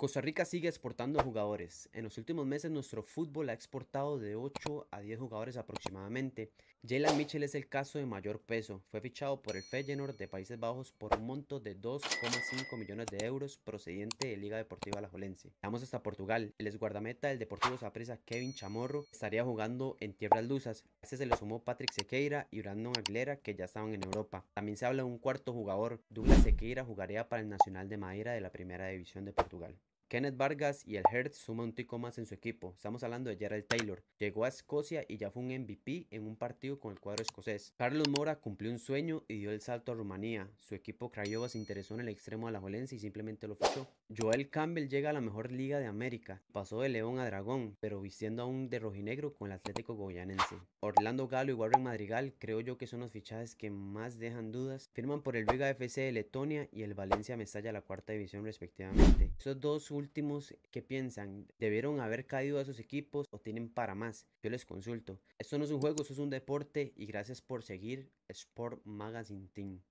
Costa Rica sigue exportando jugadores. En los últimos meses nuestro fútbol ha exportado de 8 a 10 jugadores aproximadamente. Jalen Mitchell es el caso de mayor peso. Fue fichado por el Feyenoord de Países Bajos por un monto de 2,5 millones de euros procedente de Liga Deportiva Jolense. Vamos hasta Portugal. El guardameta del Deportivo Zapresa Kevin Chamorro estaría jugando en tierras Luzas. A este se le sumó Patrick Sequeira y Brandon Aguilera que ya estaban en Europa. También se habla de un cuarto jugador. Douglas Sequeira jugaría para el Nacional de Madeira de la Primera División de Portugal. Kenneth Vargas y el Hertz suman un tico más en su equipo. Estamos hablando de Gerald Taylor. Llegó a Escocia y ya fue un MVP en un partido con el cuadro escocés. Carlos Mora cumplió un sueño y dio el salto a Rumanía. Su equipo Craiova se interesó en el extremo de la violencia y simplemente lo fichó. Joel Campbell llega a la mejor liga de América. Pasó de León a Dragón, pero vistiendo aún de rojinegro con el Atlético Goyanense. Orlando Galo y Warren Madrigal creo yo que son los fichajes que más dejan dudas. Firman por el Riga FC de Letonia y el Valencia Mestalla la cuarta división respectivamente. Esos dos últimos que piensan debieron haber caído a sus equipos o tienen para más. Yo les consulto. Esto no es un juego, esto es un deporte y gracias por seguir Sport Magazine Team.